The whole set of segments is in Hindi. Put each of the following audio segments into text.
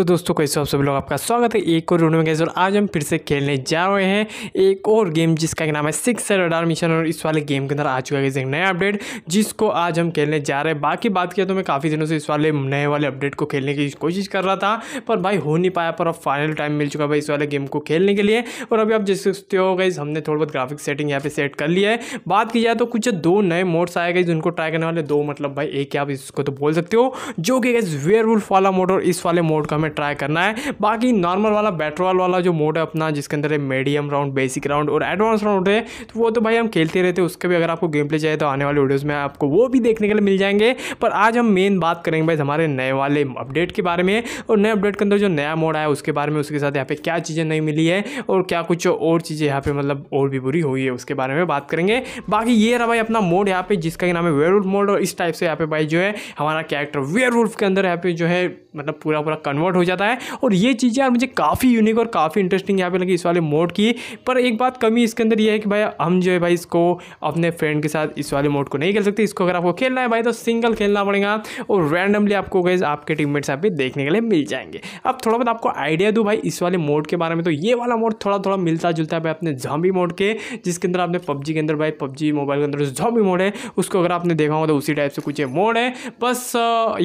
तो दोस्तों कैसे आप सभी लोग आपका स्वागत है एक और रूडो में गैस और आज हम फिर से खेलने जा रहे हैं एक और गेम जिसका नाम है सिक्स रडार मिशन और इस वाले गेम के अंदर आ चुका है एक नया अपडेट जिसको आज हम खेलने जा रहे हैं बाकी बात किया तो मैं काफ़ी दिनों से इस वाले नए वाले अपडेट को खेलने की कोशिश कर रहा था पर भाई हो नहीं पाया पर अब फाइनल टाइम मिल चुका भाई इस वाले गेम को खेलने के लिए और अभी आप जैसे सोचते हो गई हमने थोड़ी बहुत ग्राफिक सेटिंग यहाँ पर सेट कर लिया है बात की जाए तो कुछ दो नए मोड्स आए गए जिनको ट्राई करने वाले दो मतलब भाई एक आप इसको तो बोल सकते हो जो कि वेयर वाला मोड और इस वाले मोड का हमें में ट्राई करना है बाकी नॉर्मल वाला बैटरवाल वाला जो मोड है अपना जिसके अंदर है मीडियम राउंड बेसिक राउंड और एडवांस राउंड है तो वो तो भाई हम खेलते रहते हैं उसके भी अगर आपको गेम प्ले चाहिए तो आने वाले वीडियोज़ में आपको वो भी देखने के लिए मिल जाएंगे पर आज हम मेन बात करेंगे भाई हमारे नए वाले अपडेट के बारे में और नए अपडेट के अंदर जो नया मोड आया उसके बारे में उसके साथ यहाँ पे क्या चीज़ें नहीं मिली है और क्या कुछ और चीज़ें यहाँ पे मतलब और भी बुरी हुई है उसके बारे में बात करेंगे बाकी ये रहा भाई अपना मोड यहाँ पे जिसका नाम है वेयरवुल्फ मोड और इस टाइप से यहाँ पे भाई जो है हमारा कैरेक्टर वेयर के अंदर यहाँ पे जो है मतलब पूरा पूरा कन्वर्ट कन्वर्ट हो जाता है और ये चीज़ यार मुझे काफ़ी यूनिक और काफ़ी इंटरेस्टिंग यहाँ पे लगी इस वाले मोड की पर एक बात कमी इसके अंदर ये है कि भाई हम जो है भाई इसको अपने फ्रेंड के साथ इस वाले मोड को नहीं खेल सकते इसको अगर आपको खेलना है भाई तो सिंगल खेलना पड़ेगा और रैंडमली आपको गैस आपके टीममेट्स आप देखने के लिए मिल जाएंगे अब थोड़ा बहुत आपको आइडिया दूँ भाई इस वाले मोड के बारे में तो ये वाला मोड थोड़ा थोड़ा मिलता जुलता है भाई अपने झॉम्बी मोड के जिसके अंदर आपने पबजी के अंदर भाई पबजी मोबाइल के अंदर झॉम्बी मोड है उसको अगर आपने देखा हो तो उसी टाइप से कुछ मोड है बस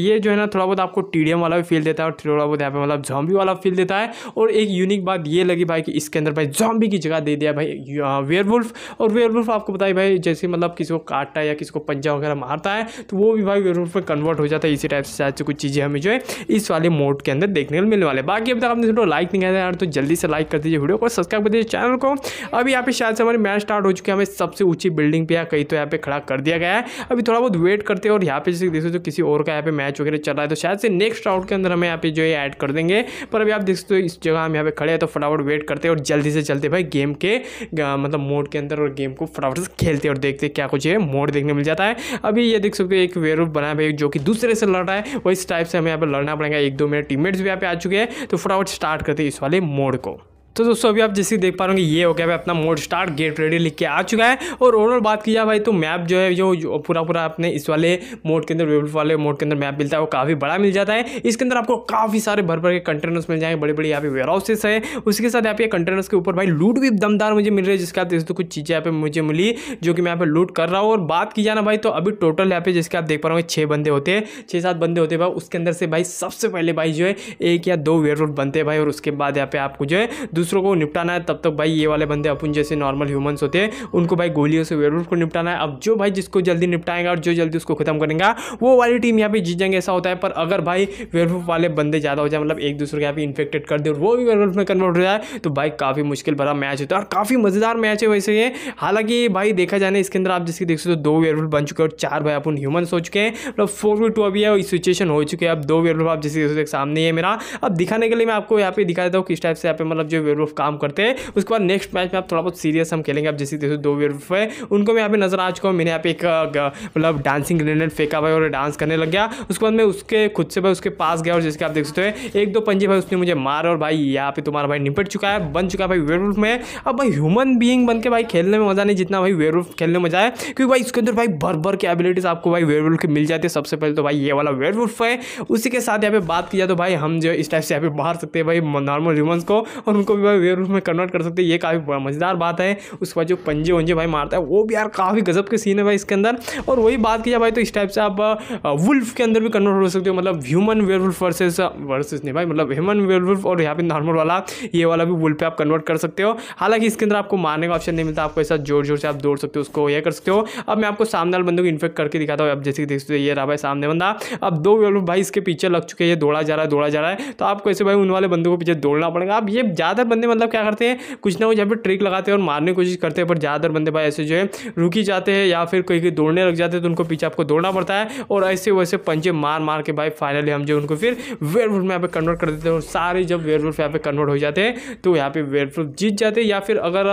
ये जो है ना थोड़ा बहुत आपको टी वाला भी फील देता है और थोड़ा बहुत को यहाँ पे मतलब जॉम्बी वाला फील देता है और एक यूनिक बात ये लगी भाई कि इसके अंदर भाई जॉम्बी की जगह दे दिया भाई वेयरवुल्फ और वेयरवुल्फ आपको बताइए भाई जैसे मतलब किसी को काटता है या किसी को पंजा वगैरह मारता है तो वो भी भाई वेयरवुल्फ में कन्वर्ट हो जाता है इसी टाइप से शायद से कुछ चीज़ें हमें जो है इस वाले मोड के अंदर देखने को मिलने वाले बाकी अब तक आपने वीडियो लाइक नहीं किया यार तो जल्दी से लाइक कर दीजिए वीडियो को सब्सक्राइब कर दीजिए चैनल को अभी यहाँ पे शायद से हमारी मैच स्टार्ट हो चुकी है हमें सबसे ऊंची बिल्डिंग पर या कहीं तो यहाँ पे खड़ा कर दिया गया है अभी थोड़ा बहुत वेट करते हैं और यहाँ पे जैसे देखो तो किसी और का यहाँ पे मैच वगैरह चल रहा है तो शायद से नेक्स्ट राउंड के अंदर हमें यहाँ पे जो है ऐड कर देंगे पर अभी आप देख सकते हो इस जगह हम यहाँ पे खड़े हैं तो फटाफट वेट करते हैं और जल्दी से चलते भाई गेम के मतलब मोड के अंदर और गेम को फटाफट से खेलते और देखते क्या कुछ है मोड देखने मिल जाता है अभी ये देख सकते हो एक वेरूफ बना है भाई जो कि दूसरे से लड़ रहा है वो इस टाइप से हमें यहाँ पर लड़ना पड़ेगा एक दो मेरे टीम भी यहाँ पे आ चुके हैं तो फटाफट स्टार्ट करते इस वाले मोड को तो दोस्तों अभी आप जैसे देख पा रहे ये हो गया भाई अपना मोड स्टार्ट गेट रेडी लिख के आ चुका है और ओवरऑल बात की जाए भाई तो मैप जो है जो पूरा पूरा आपने इस वाले मोड के अंदर वेबल वाले मोड के अंदर मैप मिलता है वो काफ़ी बड़ा मिल जाता है इसके अंदर आपको काफ़ी सारे भर भर के कंटेनर्स मिल जाएंगे बड़े बड़े यहाँ पे वेयर हाउसेस है उसके साथ यहाँ पे कंटेनर्स के ऊपर भाई लूट भी दमदार मुझे मिल रही है जिसके बाद तो कुछ चीज़ें यहाँ पे मुझे मिली जो कि मैं यहाँ पे लूट कर रहा हूँ और बात की जाए ना भाई तो अभी टोटल यहाँ पे जिसके आप देख पा रहे हो छः बंदे होते हैं छः सात बंदे होते हैं भाई उसके अंदर से भाई सबसे पहले भाई जो है एक या दो वेयर बनते हैं भाई और उसके बाद यहाँ पे आपको जो है दूसरों को निपटाना है तब तक भाई ये वाले बंदे अपन जैसे नॉर्मल ह्यूमन्स होते हैं उनको भाई गोलियों से वेरूल को निपटाना है अब जो भाई जिसको जल्दी निपटाएंगे और जो जल्दी उसको खत्म करेंगे वो वाली टीम यहाँ पे जीत जाएंगे ऐसा होता है पर अगर भाई वेरूफ वाले बंदे ज़्यादा हो जाए मतलब एक दूसरे के यहाँ पे इन्फेक्टेड कर दे और वो भी वेरूफ में कन्वर्ट हो जाए तो भाई काफ़ी मुश्किल भरा मैच होता है और काफ़ी मज़ेदार मैच है वैसे ये हालांकि भाई देखा जाने इसके अंदर आप जिसकी देख सकते हो दो वेरूफ बन चुके हैं और चार भाई अपन ह्यूमन्स हो चुके हैं मतलब फोर वी टू अभी है सिचुएशन हो चुके हैं अब दो वेरूफ आप जिसके सामने है मेरा अब दिखाने के लिए मैं आपको यहाँ पे दिखा देता हूँ किस टाइप से यहाँ पे मतलब जो वेयर काम करते हैं उसके बाद नेक्स्ट मैच में आप थोड़ा बहुत सीरियस हम खेलेंगे आप जैसे दो वेयर है उनको मैं यहाँ पे नजर आ चुका हूँ मैंने यहाँ पे एक मतलब डांसिंग ग्रेनेड फेंका भाई और डांस करने लग गया उसके बाद मैं उसके खुद से भाई उसके पास गया और जैसे आप देख सकते हो एक दो पंजे भाई उसने मुझे मारा और भाई यहाँ पे तुम्हारा भाई निपट चुका है बन चुका है भाई वेयर में अब भाई ह्यूमन बींग बन के भाई खेलने में मज़ा नहीं जितना भाई वेयर खेलने में मज़ा है क्योंकि भाई इसके अंदर भाई भर भर के एबिलिटीज़ आपको भाई वेयर की मिल जाती है सबसे पहले तो भाई ये वाला वेयर है उसी के साथ यहाँ पे बात की जाए तो भाई हम जो इस टाइप से यहाँ पे बाहर सकते हैं भाई नॉर्मल ह्यूमन को और उनको भी भाई वेयर में कन्वर्ट कर सकते हैं ये काफ़ी मज़ेदार बात है उसके बाद जो पंजे वंजे भाई मारता है वो भी यार काफ़ी गजब के सीन है भाई इसके अंदर और वही बात की जाए भाई तो इस टाइप से आप वुल्फ के अंदर भी कन्वर्ट हो सकते हो मतलब human werewolf versus versus नहीं भाई मतलब ह्यूमन वेयर वुल्फ और यहाँ पे नॉर्मल वाला ये वाला भी वुल्फ पे आप कन्वर्ट कर सकते हो हालांकि इसके अंदर आपको मारने का ऑप्शन नहीं मिलता आपको ऐसा जोर जोर से आप दौड़ सकते हो उसको यह कर सकते हो अब मैं आपको सामने वाले बंदों को इन्फेक्ट करके दिखाता हूँ अब जैसे कि देख सकते ये रहा भाई सामने बंदा अब दो वेयर भाई इसके पीछे लग चुके हैं दौड़ा जा रहा है दौड़ा जा रहा है तो आपको ऐसे भाई उन वाले बंदों को पीछे दौड़ना पड़ेगा अब ये ज़्यादा बंदे मतलब क्या करते हैं कुछ ना कुछ यहाँ पर ट्रिक लगाते हैं और मारने की कोशिश करते हैं पर ज़्यादातर बंदे भाई ऐसे जो है रुकी जाते हैं या फिर कहीं दौड़ने लग जाते हैं तो उनको पीछे आपको दौड़ना पड़ता है और ऐसे वैसे पंचे मार मार के भाई फाइनली हम जो उनको फिर वेयरवुल्फ में यहाँ पर कन्वर्ट कर देते हैं और सारे जब वेयरवुल्फ यहाँ पर कन्वर्ट हो जाते हैं तो यहाँ पर वेयरवुल्फ जीत जाते हैं या फिर अगर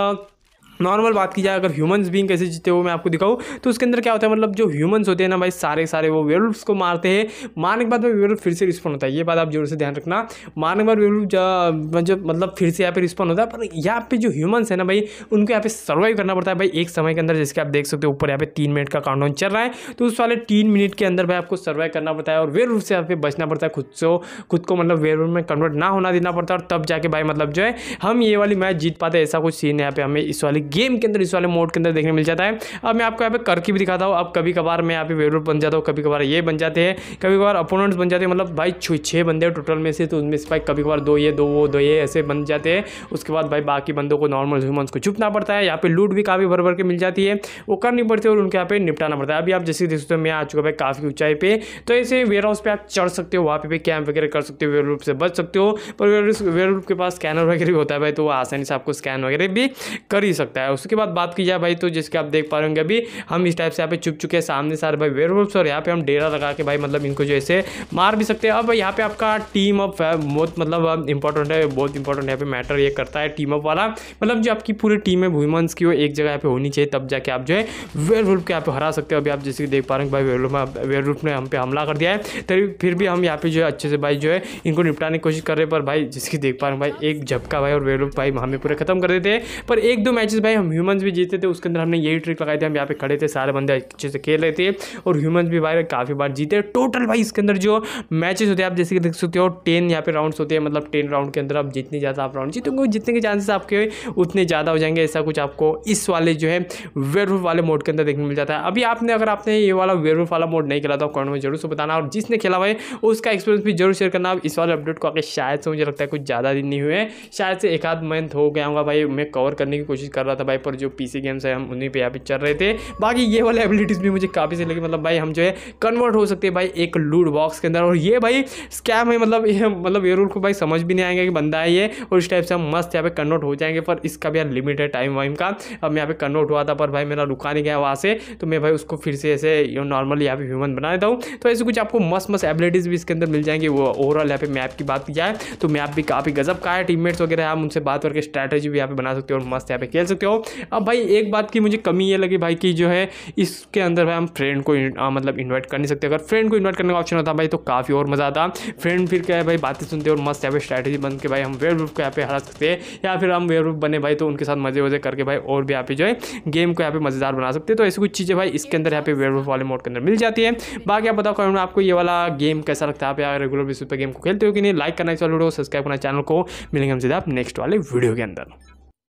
नॉर्मल बात की जाए अगर ह्यूमन्स बींग कैसे जीते हो मैं आपको दिखाऊँ तो उसके अंदर क्या होता है मतलब जो ह्यूमन्स होते हैं ना भाई सारे सारे वो वेरुल्फ्स को मारते हैं मारने के बाद में वेरुल्फ फिर से रिस्पॉन्ड होता है ये बात आप जरूर से ध्यान रखना मारने के बाद वेरुल्फ जब मतलब, मतलब फिर से यहाँ पे रिस्पॉन्ड होता है पर यहाँ पे जो ह्यूमन्स है ना भाई उनको यहाँ पे सर्वाइव करना पड़ता है भाई एक समय के अंदर जैसे आप देख सकते हो ऊपर यहाँ पे तीन मिनट का काउंटाउन चल रहा है तो उस वाले तीन मिनट के अंदर भाई आपको सर्वाइव करना पड़ता है और वेर से यहाँ पे बचना पड़ता है खुद से खुद को मतलब वेर में कन्वर्ट ना होना देना पड़ता है और तब जाके भाई मतलब जो है हम ये वाली मैच जीत पाते ऐसा कुछ सीन यहाँ पे हमें इस वाली गेम के अंदर इस वाले मोड के अंदर देखने मिल जाता है अब मैं आपको यहाँ पे करके भी दिखाता हूँ अब कभी कभार मैं यहाँ पे वेरूर बन जाता हूँ कभी कभार ये बन जाते हैं कभी कभार अपोनेंट्स बन जाते हैं मतलब भाई छः बंदे टोटल में से तो उनमें से भाई कभी कभार दो ये दो वो दो ये ऐसे बन जाते हैं उसके बाद भाई बाकी बंदों को नॉर्मल ह्यूमन को छुपना पड़ता है यहाँ पे लूट भी काफ़ी भर भर के मिल जाती है वो करनी पड़ती है और उनके यहाँ पे निपटाना पड़ता है अभी आप जैसे देख सकते हो मैं आ चुका भाई काफ़ी ऊंचाई पर तो ऐसे वेयर हाउस पर आप चढ़ सकते हो वहाँ पे भी कैंप वगैरह कर सकते हो वेयर से बच सकते हो पर वेयर के पास स्कैनर वगैरह भी होता है भाई तो वो आसानी से आपको स्कैन वगैरह भी कर ही सकता है सकता है उसके बाद बात की जाए भाई तो जिसके आप देख पा रहे होंगे अभी हम इस टाइप से यहाँ पे चुप चुके हैं सामने सारे भाई वेयर और यहाँ पे हम डेरा लगा के भाई मतलब इनको जो ऐसे मार भी सकते हैं अब यहाँ पे आपका टीम अप है बहुत मतलब इंपॉर्टेंट है बहुत इंपॉर्टेंट यहाँ पे मैटर ये करता है टीम अप वाला मतलब जो आपकी पूरी टीम है वुमेंस की वो एक जगह यहाँ पे होनी चाहिए तब जाके आप जो है वेयर वुल्फ के यहाँ पे हरा सकते हो अभी आप जैसे कि देख पा रहे हैं भाई वेयर वेयर ने हम पे हमला कर दिया है तभी फिर भी हम यहाँ पे जो है अच्छे से भाई जो है इनको निपटाने की कोशिश कर रहे पर भाई जिसकी देख पा रहे हैं भाई एक झपका भाई और वेयर भाई हमें पूरे खत्म कर देते हैं पर एक दो मैचेस भाई हम ह्यूमंस भी जीते थे उसके अंदर हमने यही ट्रिक लगाई थी हम यहाँ पे खड़े थे सारे बंदे अच्छे से खेल रहे थे और ह्यूमंस भी भाई काफ़ी बार जीते टोटल भाई इसके अंदर जो मैचेस होते हैं आप जैसे कि देख सकते हो टेन यहाँ पे राउंड्स होते हैं मतलब टेन राउंड के अंदर आप जितने ज़्यादा आप राउंड जीतेंगे जितने के चांसेस आपके उतने ज़्यादा हो जाएंगे ऐसा कुछ आपको इस वाले जो है वेयरवुल्फ वाले मोड के अंदर देखने मिल जाता है अभी आपने अगर आपने ये वाला वेयरवुल्फ वाला मोड नहीं खेला तो कमेंट में जरूर से बताना और जिसने खेला हुआ है उसका एक्सपीरियंस भी जरूर शेयर करना आप इस वाले अपडेट को आगे शायद से मुझे लगता है कुछ ज़्यादा दिन नहीं हुए शायद से एक आध मंथ हो गया होगा भाई मैं कवर करने की कोशिश कर रहा रहा था भाई पर जो पीसी गेम्स है हम उन्हीं पे यहाँ पे चल रहे थे बाकी ये वाले एबिलिटीज़ भी मुझे काफ़ी से लगी मतलब भाई हम जो है कन्वर्ट हो सकते हैं भाई एक लूड बॉक्स के अंदर और ये भाई स्कैम है मतलब ये मतलब ये रूल को भाई समझ भी नहीं आएंगे कि बंदा है ये और इस टाइप से हम मस्त यहाँ पे कन्वर्ट हो जाएंगे पर इसका भी यार लिमिट है टाइम वाइम का अब यहाँ पे कन्वर्ट हुआ था पर भाई मेरा रुका नहीं गया वहाँ से तो मैं भाई उसको फिर से ऐसे यू नॉर्मली यहाँ पे ह्यूमन बना देता हूँ तो ऐसे कुछ आपको मस्त मस्त एबिलिटीज़ भी इसके अंदर मिल जाएंगे वो ओवरऑल यहाँ पे मैप की बात किया है तो मैप भी काफ़ी गजब का है टीममेट्स वगैरह हम उनसे बात करके स्ट्रैटेजी भी यहाँ पे बना सकते हो और मस्त यहाँ पे खेल सकते सकते हो अब भाई एक बात की मुझे कमी ये लगी भाई कि जो है इसके अंदर भाई हम फ्रेंड को आ, मतलब इन्वाइट कर नहीं सकते अगर फ्रेंड को इन्वाइट करने का ऑप्शन होता भाई तो काफ़ी और मज़ा आता फ्रेंड फिर क्या है भाई बातें सुनते और मस्त यहाँ पे स्ट्रैटेजी बन के भाई हम वेयर ग्रुप को यहाँ पे हरा सकते हैं या फिर हम वेयर ग्रुप बने भाई तो उनके साथ मज़े वजे करके भाई और भी यहाँ पे जो है गेम को यहाँ पे मज़ेदार बना सकते हैं तो ऐसी कुछ चीज़ें भाई इसके अंदर यहाँ पे वेयर ग्रुप वाले मोड के अंदर मिल जाती है बाकी आप बताओ कमेंट में आपको ये वाला गेम कैसा लगता है आप यहाँ रेगुलर बेसिस पर गेम को खेलते हो कि नहीं लाइक करना इस सब्सक्राइब करना चैनल को मिलेंगे हम सीधा आप नेक्स्ट वाले वीडियो के अंदर